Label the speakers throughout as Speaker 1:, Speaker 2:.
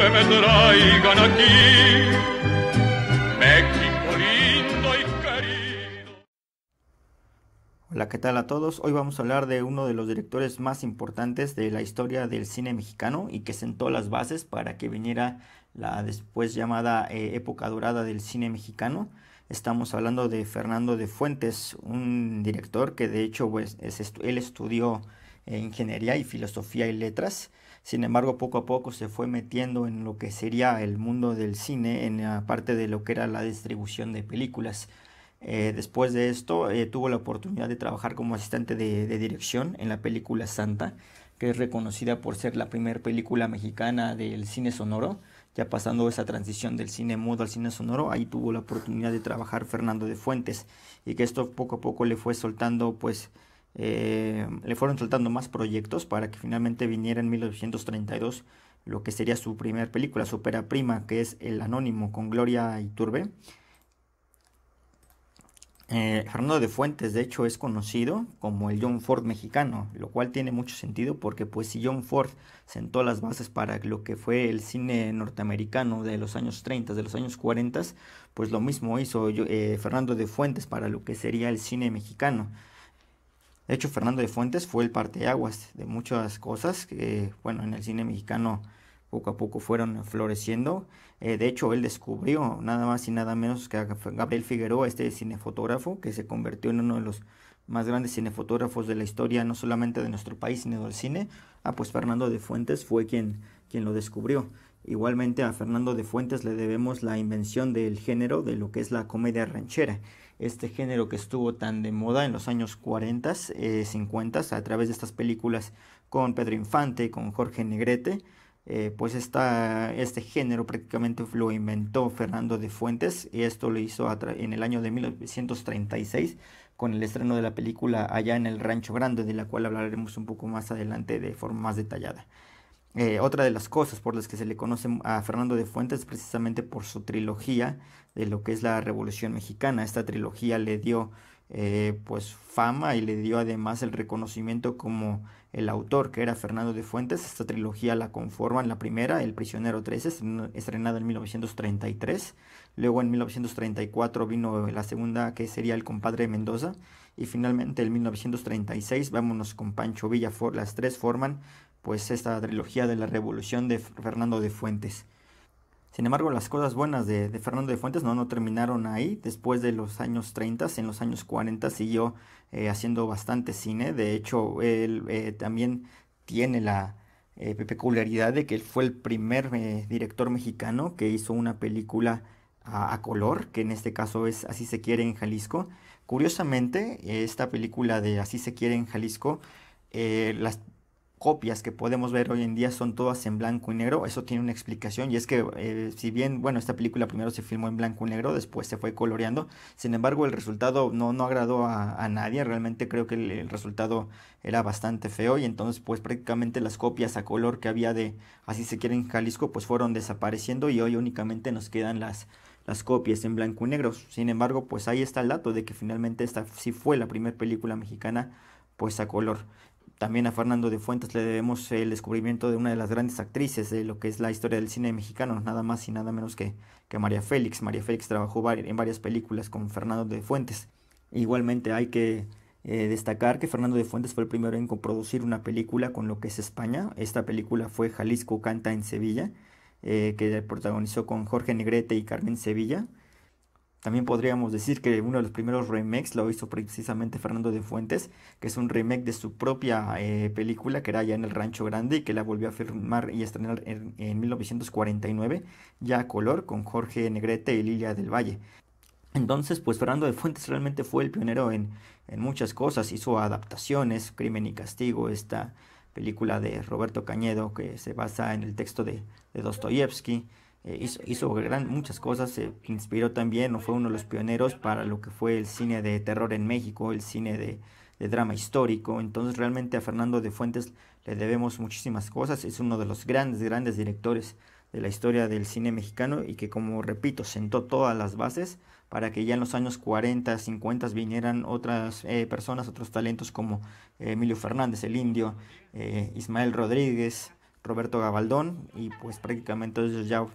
Speaker 1: aquí. Hola, ¿qué tal a todos? Hoy vamos a hablar de uno de los directores más importantes de la historia del cine mexicano y que sentó las bases para que viniera la después llamada eh, época dorada del cine mexicano. Estamos hablando de Fernando de Fuentes, un director que de hecho pues, él estudió eh, ingeniería y filosofía y letras sin embargo, poco a poco se fue metiendo en lo que sería el mundo del cine, en la parte de lo que era la distribución de películas. Eh, después de esto, eh, tuvo la oportunidad de trabajar como asistente de, de, dirección en la película Santa, que es reconocida por ser la primera película mexicana del cine sonoro. Ya pasando esa transición del cine mudo al cine sonoro, ahí tuvo la oportunidad de trabajar Fernando de Fuentes y que esto poco a poco le fue soltando pues eh, le fueron soltando más proyectos para que finalmente viniera en 1932 lo que sería su primera película, su ópera prima, que es El Anónimo con Gloria Iturbe. Eh, Fernando de Fuentes, de hecho, es conocido como el John Ford mexicano, lo cual tiene mucho sentido porque pues si John Ford sentó las bases para lo que fue el cine norteamericano de los años 30, de los años 40, pues lo mismo hizo eh, Fernando de Fuentes para lo que sería el cine mexicano. De hecho, Fernando de Fuentes fue el parteaguas de muchas cosas que, bueno, en el cine mexicano poco a poco fueron floreciendo. Eh, de hecho, él descubrió nada más y nada menos que a Gabriel Figueroa, este cinefotógrafo, que se convirtió en uno de los más grandes cinefotógrafos de la historia, no solamente de nuestro país, sino del cine. Ah, pues Fernando de Fuentes fue quien, quien lo descubrió. Igualmente a Fernando de Fuentes le debemos la invención del género de lo que es la comedia ranchera, este género que estuvo tan de moda en los años 40, s 50 a través de estas películas con Pedro Infante, con Jorge Negrete, eh, pues este género prácticamente lo inventó Fernando de Fuentes y esto lo hizo en el año de 1936 con el estreno de la película Allá en el Rancho Grande, de la cual hablaremos un poco más adelante de forma más detallada. Eh, otra de las cosas por las que se le conoce a Fernando de Fuentes es precisamente por su trilogía de lo que es la Revolución Mexicana. Esta trilogía le dio eh, pues fama y le dio además el reconocimiento como el autor que era Fernando de Fuentes. Esta trilogía la conforman la primera, El prisionero 13, estrenada en 1933. Luego en 1934 vino la segunda que sería El compadre de Mendoza. Y finalmente en 1936 vámonos con Pancho Villa. Las tres forman pues esta trilogía de la revolución de Fernando de Fuentes. Sin embargo, las cosas buenas de, Fernando de Fuentes no, no terminaron ahí. Después de los años 30, en los años 40 siguió eh, haciendo bastante cine. De hecho, él eh, también tiene la eh, peculiaridad de que él fue el primer director mexicano que hizo una película a, a, color, que en este caso es Así se quiere en Jalisco. Curiosamente, esta película de Así se quiere en Jalisco, las copias que podemos ver hoy en día son todas en blanco y negro. Eso tiene una explicación y es que eh, si bien, bueno, esta película primero se filmó en blanco y negro, después se fue coloreando. Sin embargo, el resultado no, no agradó a, nadie. Realmente creo que el, resultado era bastante feo y entonces pues prácticamente las copias a color que había de, así se quiere en Jalisco, pues fueron desapareciendo y hoy únicamente nos quedan las las copias en blanco y negro. Sin embargo, pues ahí está el dato de que finalmente esta sí fue la primera película mexicana pues a color. También a Fernando de Fuentes le debemos el descubrimiento de una de las grandes actrices de lo que es la historia del cine mexicano, nada más y nada menos que, que María Félix. María Félix trabajó en varias películas con Fernando de Fuentes. Igualmente hay que eh, destacar que Fernando de Fuentes fue el primero en coproducir una película con lo que es España. Esta película fue Jalisco Canta en Sevilla, eh, que protagonizó con Jorge Negrete y Carmen Sevilla. También podríamos decir que uno de los primeros remakes lo hizo precisamente Fernando de Fuentes, que es un remake de su propia eh, película que era ya en el Rancho Grande y que la volvió a firmar y estrenar en, 1949, ya a color, con Jorge Negrete y Lilia del Valle. Entonces, pues Fernando de Fuentes realmente fue el pionero en, muchas cosas. Hizo adaptaciones, Crimen y Castigo, esta película de Roberto Cañedo que se basa en el texto de, de Dostoyevsky. Eh, hizo, muchas cosas, se inspiró también, o fue uno de los pioneros para lo que fue el cine de terror en México, el cine de, drama histórico. Entonces realmente a Fernando de Fuentes le debemos muchísimas cosas. Es uno de los grandes, grandes directores de la historia del cine mexicano y que como repito sentó todas las bases para que ya en los años 40, 50 vinieran otras eh, personas, otros talentos como eh, Emilio Fernández, el indio, Ismael Rodríguez, Roberto Gabaldón y pues prácticamente ellos ya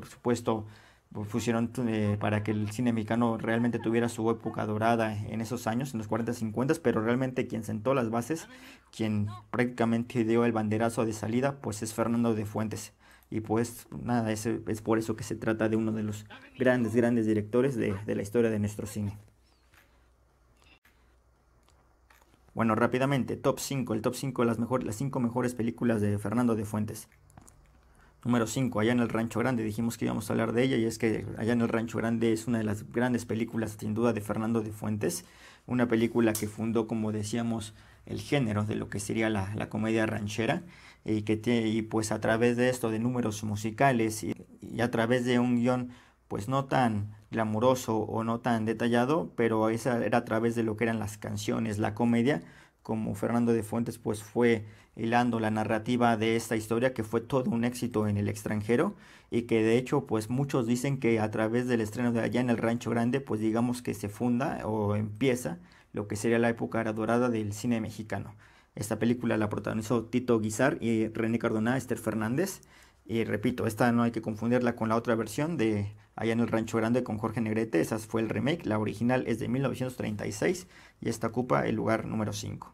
Speaker 1: por supuesto, pues, pusieron eh, para que el cine mexicano realmente tuviera su época dorada en esos años, en los 40, 50, pero realmente quien sentó las bases, quien prácticamente dio el banderazo de salida, pues es Fernando de Fuentes. Y pues nada, es, es por eso que se trata de uno de los grandes, grandes directores de, la historia de nuestro cine. Bueno, rápidamente, top 5, el top 5 de las, mejor, las 5 mejores películas de Fernando de Fuentes número 5, Allá en el Rancho Grande. Dijimos que íbamos a hablar de ella y es que Allá en el Rancho Grande es una de las grandes películas, sin duda, de Fernando de Fuentes. Una película que fundó, como decíamos, el género de lo que sería la, comedia ranchera y que y pues a través de esto, de números musicales y, y a través de un guión pues no tan glamuroso o no tan detallado, pero esa era a través de lo que eran las canciones, la comedia, como Fernando de Fuentes pues fue hilando la narrativa de esta historia que fue todo un éxito en el extranjero y que de hecho pues muchos dicen que a través del estreno de allá en el Rancho Grande pues digamos que se funda o empieza lo que sería la época dorada del cine mexicano. Esta película la protagonizó Tito Guizar y René Cardona, Esther Fernández. Y repito, esta no hay que confundirla con la otra versión de allá en el Rancho Grande con Jorge Negrete. Esa fue el remake, la original es de 1936 y esta ocupa el lugar número 5.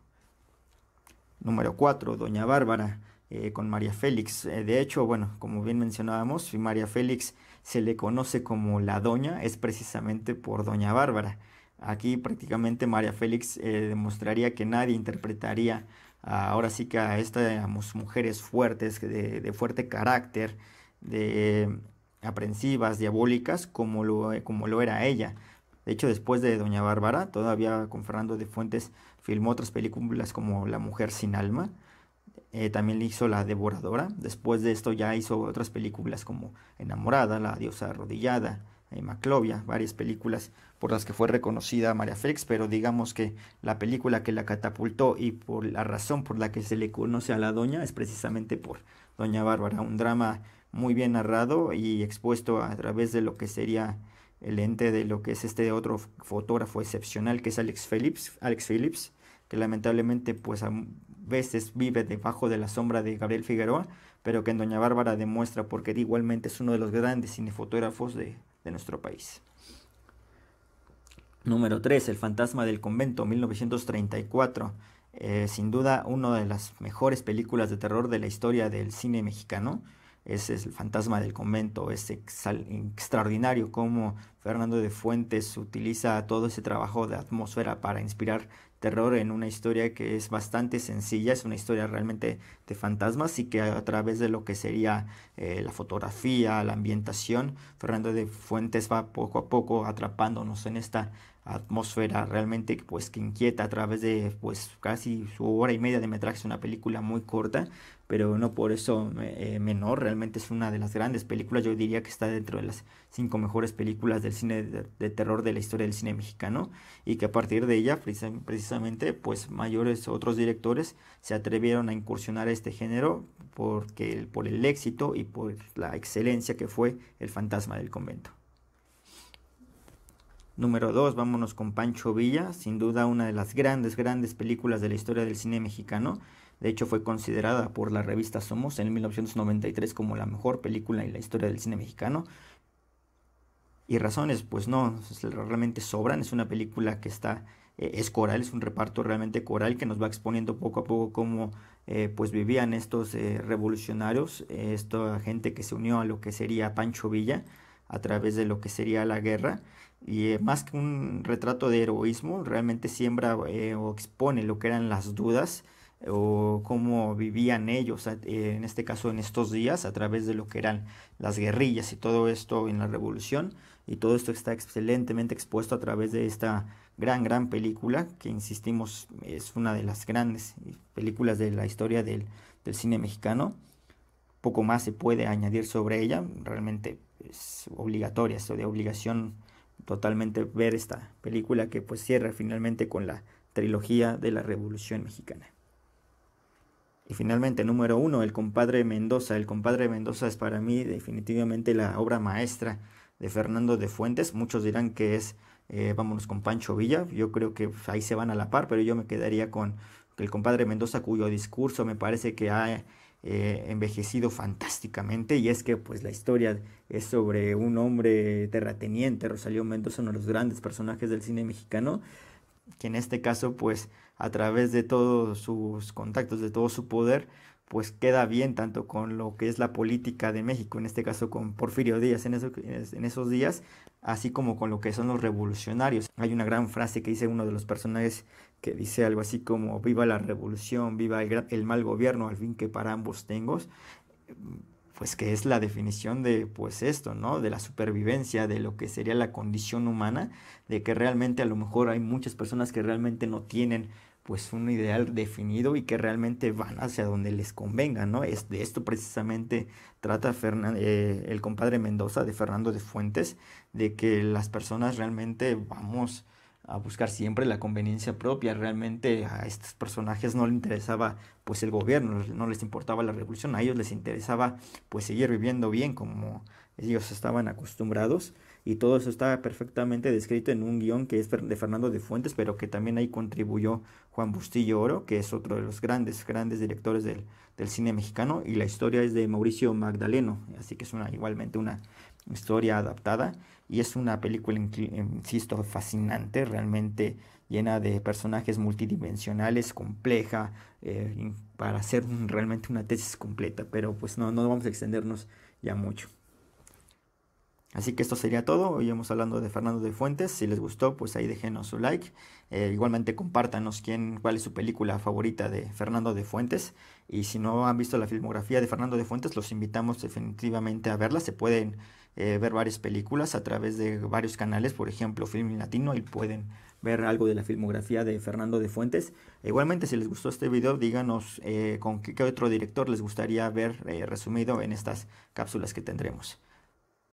Speaker 1: Número 4, Doña Bárbara. Eh, con María Félix. Eh, de hecho, bueno, como bien mencionábamos, si María Félix se le conoce como la doña, es precisamente por Doña Bárbara. Aquí prácticamente María Félix eh, demostraría que nadie interpretaría ahora sí que a estas mujeres fuertes, de fuerte carácter, de aprensivas, diabólicas, como lo, eh, como lo era ella. De hecho, después de Doña Bárbara, todavía con Fernando de Fuentes filmó otras películas como La Mujer sin Alma. Eh, también le hizo La Devoradora. Después de esto ya hizo otras películas como Enamorada, La Diosa Arrodillada, Maclovia, varias películas por las que fue reconocida María Félix, pero digamos que la película que la catapultó y por la razón por la que se le conoce a la doña es precisamente por Doña Bárbara, un drama muy bien narrado y expuesto a través de lo que sería el ente de lo que es este otro fotógrafo excepcional que es Alex Phillips, Alex Phillips que lamentablemente pues a veces vive debajo de la sombra de Gabriel Figueroa, pero que en Doña Bárbara demuestra porque igualmente es uno de los grandes cinefotógrafos de, de nuestro país. Número 3, El fantasma del convento, 1934. Eh, sin duda, una de las mejores películas de terror de la historia del cine mexicano ese es el fantasma del convento, es extraordinario cómo Fernando de Fuentes utiliza todo ese trabajo de atmósfera para inspirar terror en una historia que es bastante sencilla, es una historia realmente de fantasmas y que a través de lo que sería eh, la fotografía, la ambientación, Fernando de Fuentes va poco a poco atrapándonos en esta atmósfera realmente pues que inquieta a través de pues casi su hora y media de metraje es una película muy corta pero no por eso eh, menor realmente es una de las grandes películas yo diría que está dentro de las cinco mejores películas del cine de, terror de la historia del cine mexicano y que a partir de ella precisamente pues mayores otros directores se atrevieron a incursionar a este género porque por el éxito y por la excelencia que fue el fantasma del convento Número 2, vámonos con Pancho Villa, sin duda una de las grandes, grandes películas de la historia del cine mexicano. De hecho, fue considerada por la revista Somos en 1993 como la mejor película en la historia del cine mexicano. Y razones, pues no, realmente sobran. Es una película que está, eh, es coral, es un reparto realmente coral que nos va exponiendo poco a poco cómo eh, pues vivían estos eh, revolucionarios, esta gente que se unió a lo que sería Pancho Villa a través de lo que sería la guerra y eh, más que un retrato de heroísmo realmente siembra eh, o expone lo que eran las dudas eh, o cómo vivían ellos en este caso en estos días a través de lo que eran las guerrillas y todo esto en la revolución y todo esto está excelentemente expuesto a través de esta gran gran película que insistimos es una de las grandes películas de la historia del, del cine mexicano poco más se puede añadir sobre ella. Realmente es obligatoria, esto de obligación totalmente ver esta película que pues cierra finalmente con la trilogía de la Revolución Mexicana. Y finalmente, número uno, El compadre Mendoza. El compadre Mendoza es para mí definitivamente la obra maestra de Fernando de Fuentes. Muchos dirán que es eh, Vámonos con Pancho Villa. Yo creo que ahí se van a la par, pero yo me quedaría con el compadre Mendoza cuyo discurso me parece que ha eh, envejecido fantásticamente y es que pues la historia es sobre un hombre terrateniente, Rosalío Mendoza, uno de los grandes personajes del cine mexicano, que en este caso pues a través de todos sus contactos, de todo su poder, pues queda bien tanto con lo que es la política de México, en este caso con Porfirio Díaz en, en esos días, así como con lo que son los revolucionarios. Hay una gran frase que dice uno de los personajes que dice algo así como viva la revolución, viva el, mal gobierno, al fin que para ambos tengos, pues que es la definición de pues esto, ¿no? De la supervivencia, de lo que sería la condición humana, de que realmente a lo mejor hay muchas personas que realmente no tienen pues un ideal definido y que realmente van hacia donde les convenga, ¿no? Es de esto precisamente trata eh, el compadre Mendoza de Fernando de Fuentes, de que las personas realmente vamos a buscar siempre la conveniencia propia. Realmente a estos personajes no les interesaba pues el gobierno, no les importaba la revolución, a ellos les interesaba pues seguir viviendo bien como ellos estaban acostumbrados y todo eso está perfectamente descrito en un guión que es de Fernando de Fuentes, pero que también ahí contribuyó Juan Bustillo Oro, que es otro de los grandes, grandes directores del, del cine mexicano, y la historia es de Mauricio Magdaleno, así que es una, igualmente una historia adaptada y es una película, insisto, fascinante, realmente llena de personajes multidimensionales, compleja, eh, para hacer realmente una tesis completa, pero pues no, no vamos a extendernos ya mucho. Así que esto sería todo, hoy hemos hablando de Fernando de Fuentes, si les gustó pues ahí déjenos su like, eh, igualmente compártanos quién, cuál es su película favorita de Fernando de Fuentes y si no han visto la filmografía de Fernando de Fuentes los invitamos definitivamente a verla, se pueden eh, ver varias películas a través de varios canales, por ejemplo Film Latino, y pueden ver algo de la filmografía de Fernando de Fuentes. Igualmente, si les gustó este video, díganos eh, con qué, otro director les gustaría ver eh, resumido en estas cápsulas que tendremos.